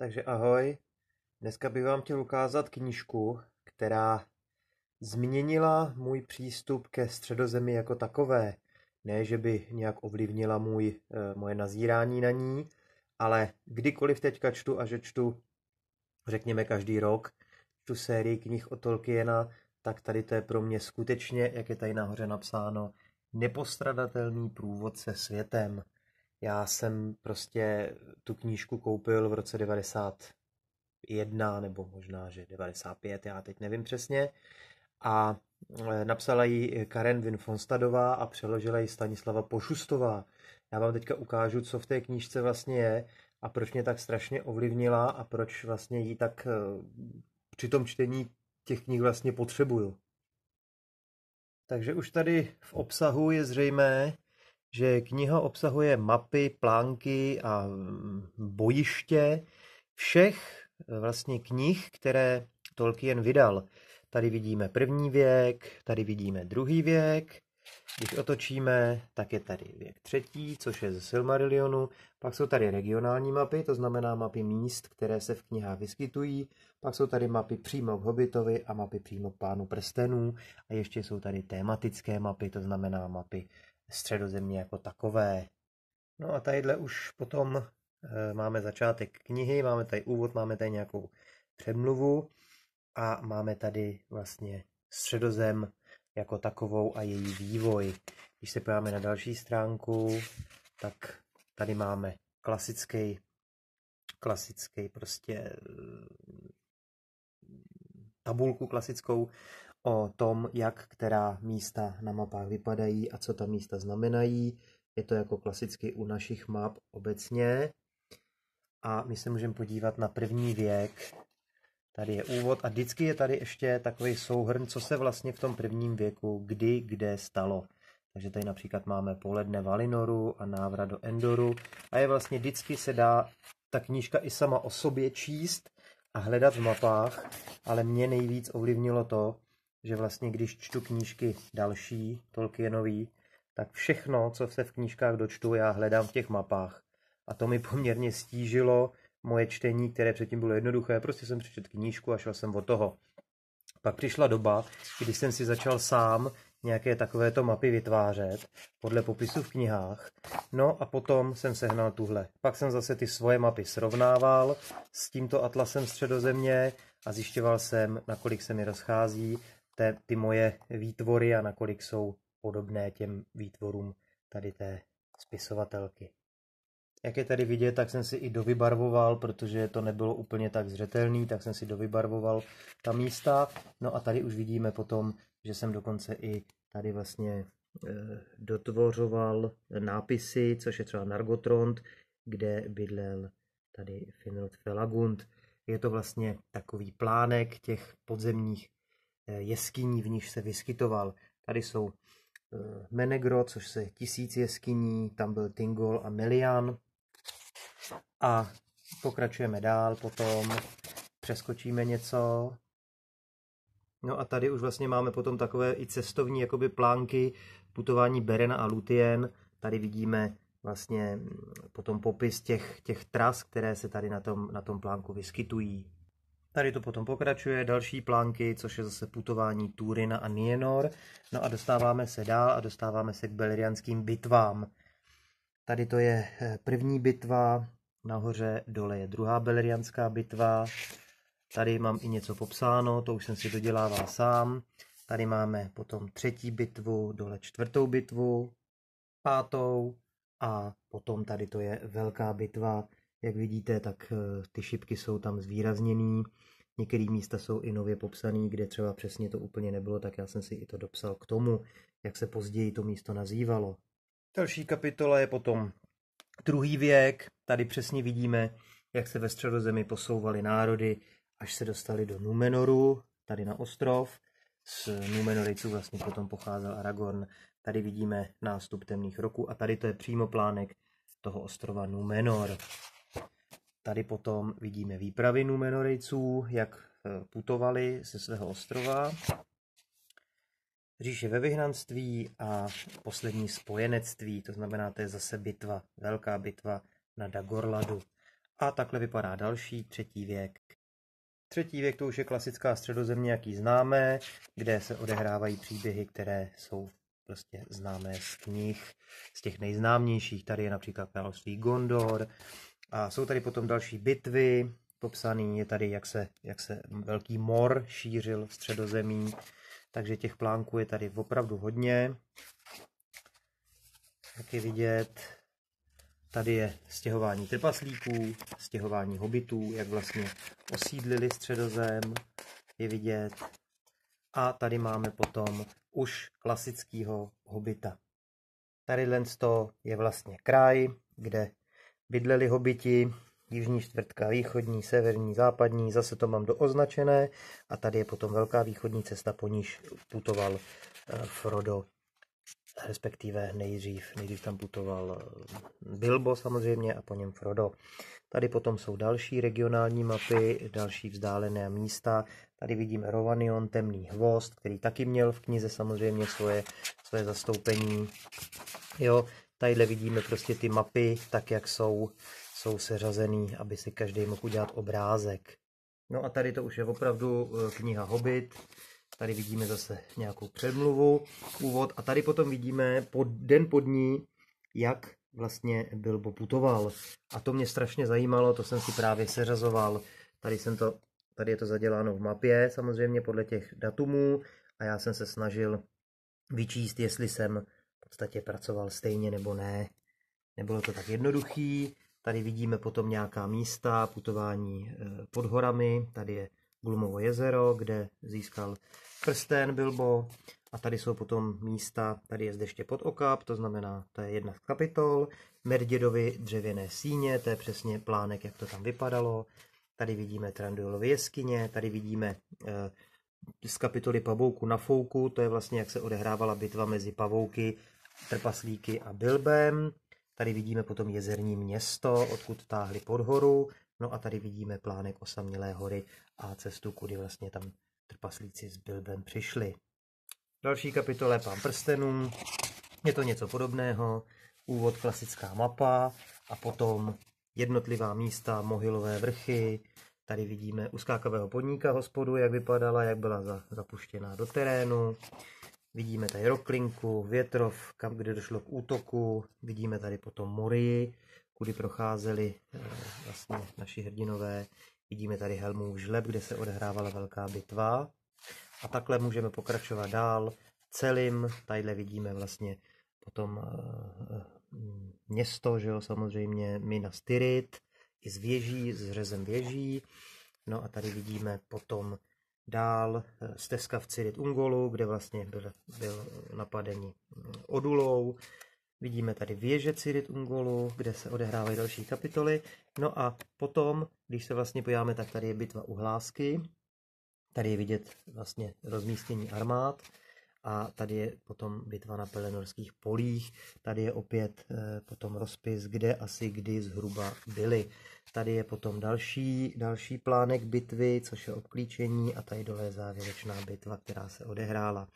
Takže ahoj, dneska bych vám chtěl ukázat knížku, která změnila můj přístup ke středozemi jako takové. Ne, že by nějak ovlivnila můj, eh, moje nazírání na ní, ale kdykoliv teďka čtu a že čtu, řekněme každý rok, tu sérii knih o Tolkiena, tak tady to je pro mě skutečně, jak je tady nahoře napsáno, nepostradatelný průvodce světem. Já jsem prostě tu knížku koupil v roce 91 nebo možná, že 95, já teď nevím přesně. A e, napsala ji Karen Winfonstadová a přeložila ji Stanislava Pošustová. Já vám teďka ukážu, co v té knížce vlastně je a proč mě tak strašně ovlivnila a proč vlastně ji tak e, při tom čtení těch knih vlastně potřebuju. Takže už tady v obsahu je zřejmé, že kniha obsahuje mapy, plánky a mm, bojiště všech e, vlastně knih, které Tolkien vydal. Tady vidíme první věk, tady vidíme druhý věk, když otočíme, tak je tady věk třetí, což je ze Silmarillionu. Pak jsou tady regionální mapy, to znamená mapy míst, které se v knihách vyskytují. Pak jsou tady mapy přímo k Hobbitovi a mapy přímo k Pánu prstenů. A ještě jsou tady tématické mapy, to znamená mapy středozemě jako takové. No a tadyhle už potom eh, máme začátek knihy, máme tady úvod, máme tady nějakou přemluvu a máme tady vlastně středozem jako takovou a její vývoj. Když se podíváme na další stránku, tak tady máme klasický, klasický prostě eh, tabulku klasickou o tom, jak která místa na mapách vypadají a co ta místa znamenají. Je to jako klasicky u našich map obecně. A my se můžeme podívat na první věk. Tady je úvod a vždycky je tady ještě takový souhrn, co se vlastně v tom prvním věku kdy, kde stalo. Takže tady například máme poledne Valinoru a návrat do Endoru. A je vlastně vždycky se dá ta knížka i sama o sobě číst a hledat v mapách, ale mě nejvíc ovlivnilo to, že vlastně když čtu knížky další, nový, tak všechno, co se v knížkách dočtu, já hledám v těch mapách. A to mi poměrně stížilo moje čtení, které předtím bylo jednoduché. Prostě jsem přečet knížku a šel jsem od toho. Pak přišla doba, kdy jsem si začal sám nějaké takovéto mapy vytvářet podle popisu v knihách. No a potom jsem sehnal tuhle. Pak jsem zase ty svoje mapy srovnával s tímto atlasem středozemě a zjišťoval jsem, nakolik se mi rozchází te, ty moje výtvory a nakolik jsou podobné těm výtvorům tady té spisovatelky. Jak je tady vidět, tak jsem si i dovybarvoval, protože to nebylo úplně tak zřetelný, tak jsem si dovybarvoval ta místa. No a tady už vidíme potom, že jsem dokonce i tady vlastně eh, dotvořoval nápisy, což je třeba Nargotrond, kde bydlel tady Finrod Felagund. Je to vlastně takový plánek těch podzemních Eh, jeskyní, v níž se vyskytoval. Tady jsou eh, Menegro, což se tisíc jeskyní, tam byl Tingol a Melian. A pokračujeme dál, potom přeskočíme něco. No a tady už vlastně máme potom takové i cestovní jakoby plánky putování Berena a Lutien. Tady vidíme vlastně mm, potom popis těch, těch tras, které se tady na tom, na tom plánku vyskytují. Tady to potom pokračuje, další plánky, což je zase putování Turina a Nienor. No a dostáváme se dál a dostáváme se k belerianským bitvám. Tady to je eh, první bitva, nahoře dole je druhá belerianská bitva. Tady mám i něco popsáno, to už jsem si dodělával sám. Tady máme potom třetí bitvu, dole čtvrtou bitvu, pátou a potom tady to je velká bitva, jak vidíte, tak eh, ty šipky jsou tam zvýrazněný. Některé místa jsou i nově popsané, kde třeba přesně to úplně nebylo, tak já jsem si i to dopsal k tomu, jak se později to místo nazývalo. Další kapitola je potom druhý věk. Tady přesně vidíme, jak se ve středozemi posouvaly národy, až se dostali do Numenoru, tady na ostrov. Z Numenoriců vlastně potom pocházel Aragorn. Tady vidíme nástup temných roků a tady to je přímo plánek toho ostrova Numenor. Tady potom vidíme výpravy Númenorejců, jak eh, putovali ze svého ostrova. Říše ve vyhnanství a poslední spojenectví, to znamená, to je zase bitva, velká bitva na Dagorladu. A takhle vypadá další, třetí věk. Třetí věk to už je klasická středozemě, jaký známe, kde se odehrávají příběhy, které jsou prostě známé z knih, z těch nejznámějších. Tady je například království Gondor, a jsou tady potom další bitvy, popsaný je tady, jak se, jak se velký mor šířil v středozemí, takže těch plánků je tady opravdu hodně. Jak je vidět, tady je stěhování trpaslíků, stěhování hobitů, jak vlastně osídlili středozem, je vidět. A tady máme potom už klasického hobita. Tady lensto to je vlastně kraj, kde Bydleli hobiti, jižní čtvrtka, východní, severní, západní, zase to mám dooznačené a tady je potom velká východní cesta, po níž putoval eh, Frodo, respektive nejdřív, nejdřív tam putoval eh, Bilbo samozřejmě a po něm Frodo. Tady potom jsou další regionální mapy, další vzdálené místa. Tady vidíme Rovanion, Temný hvost, který taky měl v knize samozřejmě svoje, svoje zastoupení. Jo, Tadyhle vidíme prostě ty mapy, tak jak jsou, jsou seřazený, aby si každý mohl udělat obrázek. No a tady to už je opravdu e, kniha Hobbit. Tady vidíme zase nějakou předmluvu, úvod. A tady potom vidíme pod, den pod ní, jak vlastně Bilbo putoval. A to mě strašně zajímalo, to jsem si právě seřazoval. Tady, jsem to, tady je to zaděláno v mapě, samozřejmě podle těch datumů. A já jsem se snažil vyčíst, jestli jsem podstatě pracoval stejně nebo ne. Nebylo to tak jednoduchý. Tady vidíme potom nějaká místa, putování eh, pod horami. Tady je Glumovo jezero, kde získal prsten Bilbo. A tady jsou potom místa, tady je zdeště pod Okap, to znamená, to je jedna z kapitol. Merdědovi dřevěné síně, to je přesně plánek, jak to tam vypadalo. Tady vidíme Trandulovy jeskyně, tady vidíme eh, z kapitoly Pavouku na Fouku, to je vlastně, jak se odehrávala bitva mezi Pavouky trpaslíky a Bilbem. Tady vidíme potom jezerní město, odkud táhli pod horu. No a tady vidíme plánek osamělé hory a cestu, kudy vlastně tam trpaslíci s Bilbem přišli. další kapitole Pán prstenů. Je to něco podobného. Úvod klasická mapa a potom jednotlivá místa, mohylové vrchy. Tady vidíme u skákavého podníka hospodu, jak vypadala, jak byla zapuštěná do terénu. Vidíme tady roklinku, větrov, kam kde došlo k útoku, vidíme tady potom Morii, kudy procházeli eh, vlastně naši hrdinové. Vidíme tady Helmův žleb, kde se odehrávala velká bitva. A takhle můžeme pokračovat dál celým. Tadyhle vidíme vlastně potom eh, eh, město, že jo, samozřejmě Minas Tirith, i s věží, s řezem věží. No a tady vidíme potom dál eh, stezka v Cirit Ungolu, kde vlastně byl, byl napadení mm, Odulou. Vidíme tady věže Cirit Ungolu, kde se odehrávají další kapitoly. No a potom, když se vlastně pojáme, tak tady je bitva u Hlásky. Tady je vidět vlastně rozmístění armád a tady je potom bitva na Pelenorských polích, tady je opět eh, potom rozpis, kde asi kdy zhruba byly. Tady je potom další, další plánek bitvy, což je obklíčení a tady dole je závěrečná bitva, která se odehrála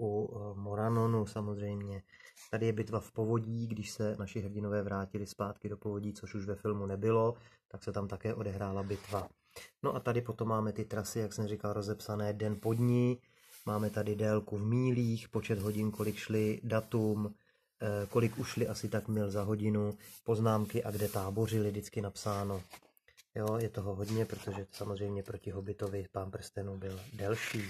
u eh, Moranonu samozřejmě. Tady je bitva v povodí, když se naši hrdinové vrátili zpátky do povodí, což už ve filmu nebylo, tak se tam také odehrála bitva. No a tady potom máme ty trasy, jak jsem říkal, rozepsané den pod ní, Máme tady délku v mílích, počet hodin, kolik šli, datum, eh, kolik ušli asi tak mil za hodinu, poznámky a kde tábořili, vždycky napsáno. Jo, je toho hodně, protože samozřejmě proti Hobitovi pán prstenů byl delší.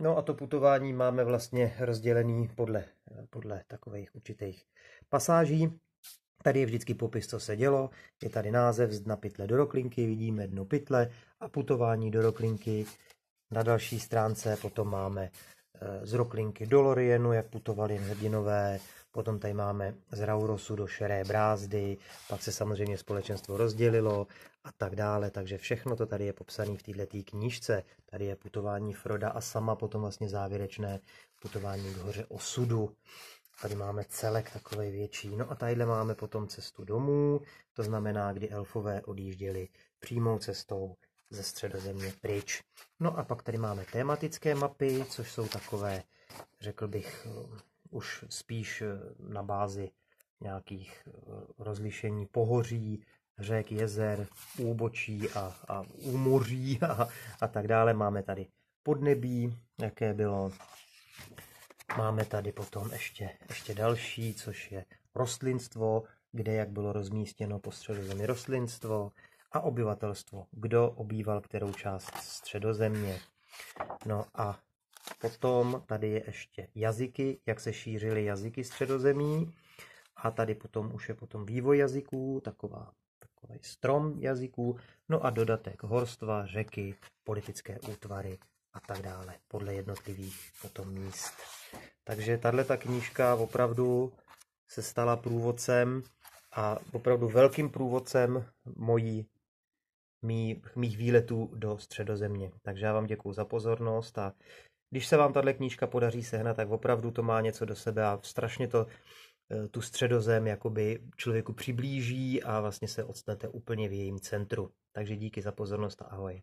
No a to putování máme vlastně rozdělený podle, eh, podle takových určitých pasáží. Tady je vždycky popis, co se dělo. Je tady název z dna pytle do roklinky, vidíme dno pytle a putování do roklinky na další stránce potom máme eh, z roklinky do Lorienu, jak putovali hrdinové, potom tady máme z Raurosu do Šeré brázdy, pak se samozřejmě společenstvo rozdělilo a tak dále, takže všechno to tady je popsané v této knížce. Tady je putování Froda a sama potom vlastně závěrečné putování k hoře osudu. Tady máme celek takový větší. No a tadyhle máme potom cestu domů, to znamená, kdy elfové odjížděli přímou cestou ze středozemě pryč. No a pak tady máme tematické mapy, což jsou takové, řekl bych, eh, už spíš eh, na bázi nějakých eh, rozlišení pohoří, řek, jezer, úbočí a, a úmoří a, a tak dále. Máme tady podnebí, jaké bylo. Máme tady potom ještě, ještě další, což je rostlinstvo, kde jak bylo rozmístěno po středozemi rostlinstvo a obyvatelstvo, kdo obýval kterou část středozemě. No a potom tady je ještě jazyky, jak se šířily jazyky středozemí a tady potom už je potom vývoj jazyků, taková, takový strom jazyků, no a dodatek horstva, řeky, politické útvary a tak dále, podle jednotlivých potom míst. Takže tahle ta knížka opravdu se stala průvodcem a opravdu velkým průvodcem mojí mých mých výletů do středozemě. Takže já vám děkuji za pozornost a když se vám tahle knížka podaří sehnat, tak opravdu to má něco do sebe a strašně to eh, tu středozem jakoby člověku přiblíží a vlastně se odstanete úplně v jejím centru. Takže díky za pozornost a ahoj.